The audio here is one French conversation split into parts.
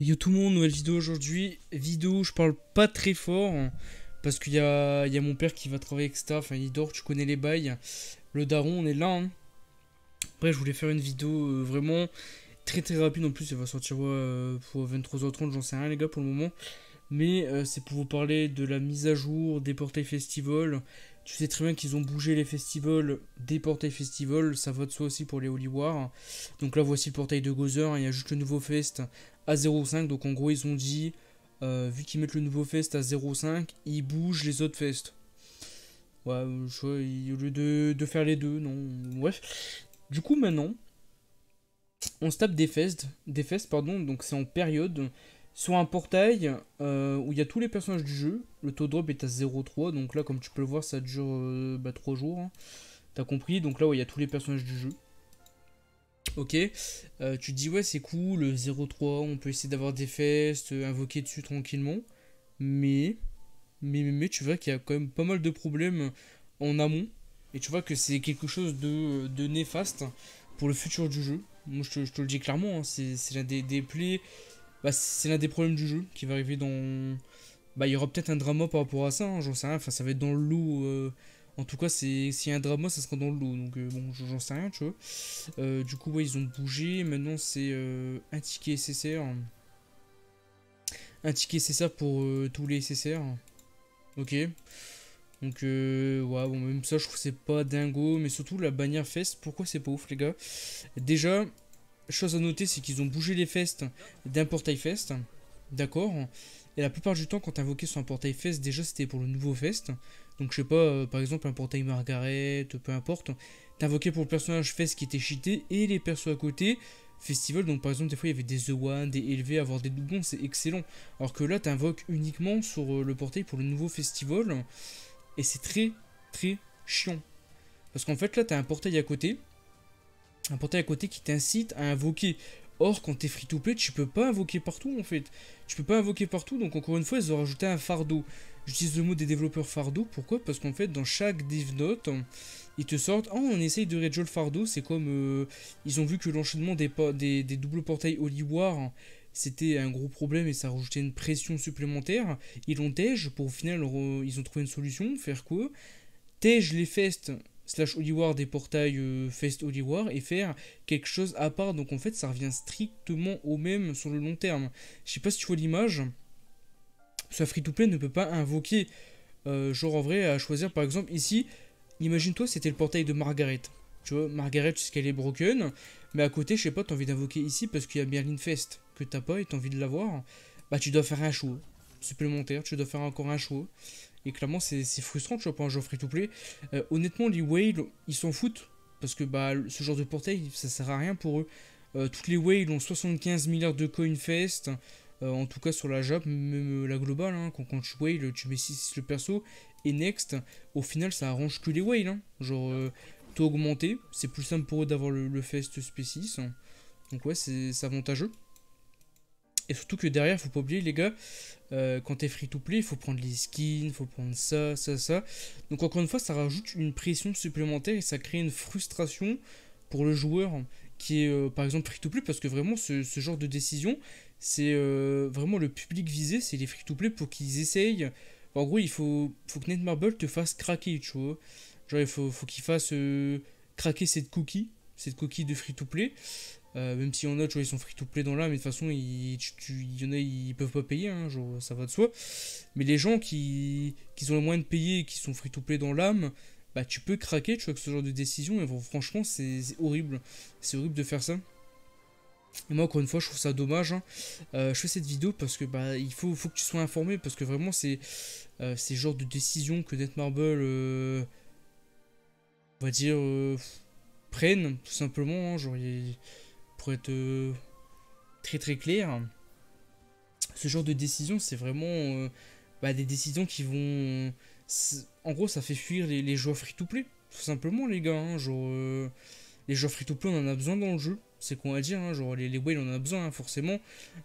Yo tout le monde, nouvelle vidéo aujourd'hui. Vidéo où je parle pas très fort hein, parce qu'il y, a, mon père qui va travailler, avec Enfin, il dort, tu connais les bails. Le daron, on est là. Hein. Après, je voulais faire une vidéo euh, vraiment très très rapide. En plus, elle va sortir euh, pour 23h30, j'en sais rien, les gars, pour le moment. Mais euh, c'est pour vous parler de la mise à jour des portails festival, tu sais très bien qu'ils ont bougé les festivals, des portails festivals, ça va de soi aussi pour les Holy War. Donc là, voici le portail de Gozer, hein, il y a juste le nouveau fest à 0,5. Donc en gros, ils ont dit, euh, vu qu'ils mettent le nouveau fest à 0,5, ils bougent les autres fests. Ouais, euh, au lieu de, de, faire les deux, non. Bref. Du coup, maintenant, on se tape des fests. Des fests, pardon, donc c'est en période. Sur un portail euh, où il y a tous les personnages du jeu, le taux drop est à 0,3, donc là comme tu peux le voir ça dure 3 euh, bah, jours, hein. t'as compris, donc là où il y a tous les personnages du jeu. Ok, euh, tu te dis ouais c'est cool, 0,3, on peut essayer d'avoir des festes, invoquer dessus tranquillement, mais, mais, mais, tu vois qu'il y a quand même pas mal de problèmes en amont, et tu vois que c'est quelque chose de, de, néfaste pour le futur du jeu. Moi je te, le dis clairement, hein, c'est l'un des, des plays bah, c'est l'un des problèmes du jeu qui va arriver dans. Bah, il y aura peut-être un drama par rapport à ça, hein, j'en sais rien. Enfin, ça va être dans le loup. Euh, en tout cas, s'il y a un drama, ça sera dans le loup. Donc, euh, bon, j'en sais rien, tu vois. Euh, du coup, ouais, ils ont bougé. Maintenant, c'est un ticket SSR. Un ticket SSR pour tous les SSR. Ok. Donc, euh, ouais, bon, même ça, je trouve c'est pas dingo. Mais surtout, la bannière fest, pourquoi c'est pas ouf, les gars Déjà, chose à noter, c'est qu'ils ont bougé les festes d'un portail fest, d'accord Et la plupart du temps, quand invoqué sur un portail fest, déjà c'était pour le nouveau fest. Donc je sais pas, euh, par exemple un portail Margaret, peu importe. T'invoquais pour le personnage fest qui était cheaté et les persos à côté festival. Donc par exemple, des fois il y avait des The One, des élevés, avoir des doublons, c'est excellent. Alors que là, t'invoques uniquement sur euh, le portail pour le nouveau festival. Et c'est très très chiant. Parce qu'en fait là, t'as un portail à côté un portail à côté qui t'incite à invoquer. Or, quand t'es free to play, tu peux pas invoquer partout en fait. Tu peux pas invoquer partout, donc encore une fois, ils ont rajouté un fardeau. J'utilise le mot des développeurs fardeau, pourquoi Parce qu'en fait, dans chaque div note, ils te sortent oh, on essaye de réduire le fardeau, c'est comme euh, ils ont vu que l'enchaînement des, doubles portails Oliwar, c'était un gros problème et ça rajoutait une pression supplémentaire. Ils l'ont tège pour au final, ils ont trouvé une solution, faire quoi Tège les festes slash War des portails euh, Fest War et faire quelque chose à part. Donc en fait, ça revient strictement au même sur le long terme. Je sais pas si tu vois l'image. Ce free-to-play ne peut pas invoquer. Euh, genre en vrai, à choisir par exemple ici, imagine-toi, c'était le portail de Margaret. Tu vois, Margaret, c'est qu'elle est broken. Mais à côté, je sais pas, t'as envie d'invoquer ici parce qu'il y a Berlin Fest que t'as pas et t'as envie de l'avoir. Bah, tu dois faire un show supplémentaire. Tu dois faire encore un show. Et clairement, c'est frustrant de choper un jeu free-to-play. Euh, honnêtement, les whales, ils s'en foutent. Parce que bah, ce genre de portail, ça sert à rien pour eux. Euh, toutes les whales ont 75 milliards de coins fest. Euh, en tout cas, sur la Jap, même la globale. Hein. quand, quand, tu whale, tu mets 6 le perso. Et next, au final, ça arrange que les whales. Hein. Genre, t'as augmenté. C'est plus simple pour eux d'avoir le, fest spécis. Donc ouais, c'est avantageux. Et surtout que derrière, faut pas oublier, les gars, euh, quand t'es free to play, il faut prendre les skins, il faut prendre ça, ça, ça. Donc, encore une fois, ça rajoute une pression supplémentaire et ça crée une frustration pour le joueur qui est euh, par exemple free to play parce que vraiment ce, genre de décision c'est euh, vraiment le public visé c'est les free to play pour qu'ils essayent en gros il faut, faut que Netmarble te fasse craquer tu vois genre il faut, qu'il fasse euh, craquer cette cookie cette coquille de free-to-play. Euh, même si on a, tu vois, ils sont free-to-play dans l'âme, mais de toute façon, il y en a, ils peuvent pas payer, hein, genre, ça va de soi. Mais les gens qui, qui ont le moyens de payer et qui sont free-to-play dans l'âme, bah tu peux craquer, tu vois, que ce genre de décision, et franchement, c'est horrible. C'est horrible de faire ça. Et moi encore une fois je trouve ça dommage. Hein. Euh, je fais cette vidéo parce que bah il faut, faut que tu sois informé parce que vraiment c'est euh, ce genre de décision que Netmarble on va dire prennent, tout simplement. Hein, genre, pour être euh, très très clair, ce genre de décision, c'est vraiment euh, bah, des décisions qui vont. Euh, en gros, ça fait fuir les, joueurs free-to-play, tout simplement, les gars. Hein, genre les joueurs free-to-play, on en a besoin dans le jeu. C'est qu'on va dire, hein, genre les, les whales, on en a besoin forcément.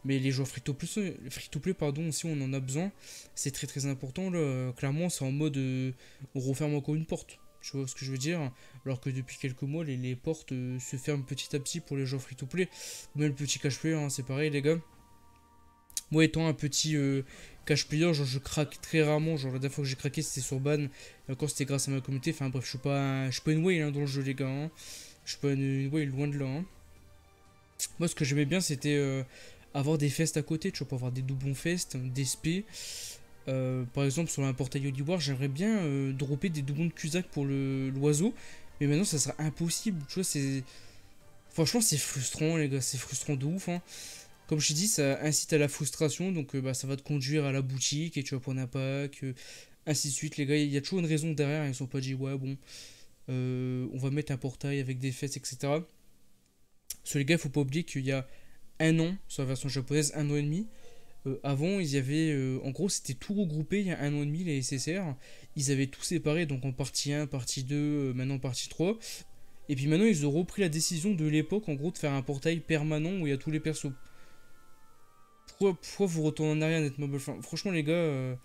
Mais les joueurs free-to-play, pardon, aussi, on en a besoin. C'est très très important. Là. Clairement, c'est en mode on referme encore une porte. Tu vois ce que je veux dire Alors que depuis quelques mois, les, portes euh, se ferment petit à petit pour les gens free-to-play. Même le petit cash-player, hein, c'est pareil, les gars. Moi, étant un petit euh, cash-player, genre, je craque très rarement. Genre, la dernière fois que j'ai craqué, c'était sur Ban. encore, c'était grâce à ma communauté. Enfin, bref, je suis pas, je suis pas une whale hein, dans le jeu, les gars. Hein. Je suis pas une, loin de là. Moi, ce que j'aimais bien, c'était... Euh, avoir des fests à côté, tu vois, pour avoir des doublons fests, des spés euh, par exemple, sur un portail d'ivoire, j'aimerais bien euh, dropper des doublons de kuzak pour l'oiseau. Mais maintenant, ça sera impossible. Tu vois, c'est. Franchement, c'est frustrant, les gars. C'est frustrant de ouf. Hein. Comme je t'ai dit, ça incite à la frustration. Donc, euh, bah, ça va te conduire à la boutique et tu vas prendre un pack. ainsi de suite, les gars. Il y a toujours une raison derrière. Ils ne sont pas dit, ouais, bon. on va mettre un portail avec des fesses, etc. sur les gars, il faut pas oublier qu'il y a un an sur la version japonaise, un an et demi. Euh, avant, ils y avaient. Euh, en gros, c'était tout regroupé il y a un an et demi, les SSR. Ils avaient tout séparé, donc en partie 1, partie 2, euh, maintenant partie 3. Et puis maintenant, ils ont repris la décision de l'époque, en gros, de faire un portail permanent où il y a tous les persos. Pourquoi, vous retournez en arrière Netmarble Franchement, les gars.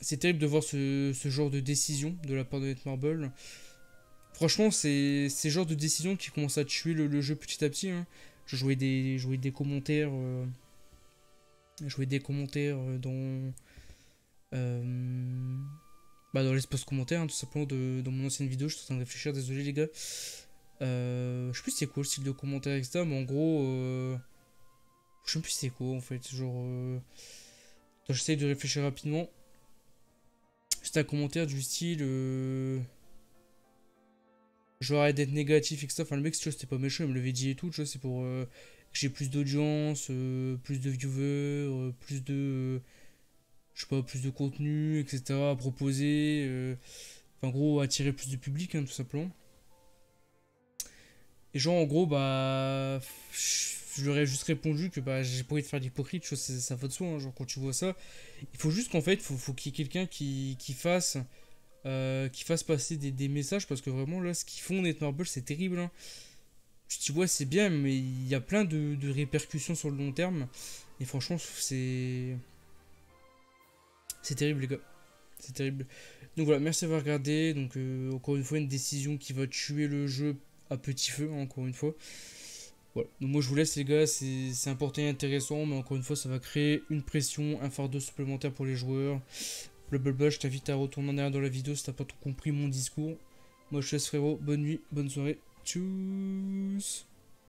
C'est terrible de voir ce, genre de décision de la part de Netmarble. Franchement, c'est ce genre de décision qui commence à tuer le, jeu petit à petit. Hein. Je, jouais des, je jouais des commentaires jouer des commentaires euh, dans, euh, bah, dans l'espace commentaire, hein, tout simplement dans mon ancienne vidéo, je suis en train de réfléchir, désolé les gars. Euh, je sais plus c'est quoi le style de commentaire, etc. Mais en gros, je sais plus c'est quoi en fait. Genre, j'essaie de réfléchir rapidement. C'est un commentaire du style. vais arrêter d'être négatif, etc. Enfin, le mec, tu c'était pas méchant, il me l'avait dit et tout, tu vois, c'est pour j'ai plus d'audience, euh, plus de viewers, euh, plus de. je sais pas, plus de contenu, etc. à proposer. Euh, en gros, attirer plus de public, hein, tout simplement. Et genre, en gros, bah. Je leur ai juste répondu que bah, j'ai pas envie de faire l'hypocrite, ça va de soi. Hein, genre, quand tu vois ça, il faut juste qu'en fait, faut, faut qu'il y ait quelqu'un qui, fasse. fasse passer des, messages parce que vraiment là ce qu'ils font Netmarble c'est terrible hein je dis c'est bien mais il y a plein de, répercussions sur le long terme et franchement c'est c'est terrible les gars c'est terrible donc voilà merci d'avoir regardé donc euh, encore une fois une décision qui va tuer le jeu à petit feu hein, encore une fois voilà donc moi je vous laisse les gars c'est important et intéressant mais encore une fois ça va créer une pression un fardeau supplémentaire pour les joueurs blablabla je t'invite à retourner en arrière dans la vidéo si t'as pas trop compris mon discours moi je te laisse frérot bonne nuit bonne soirée Tschüss.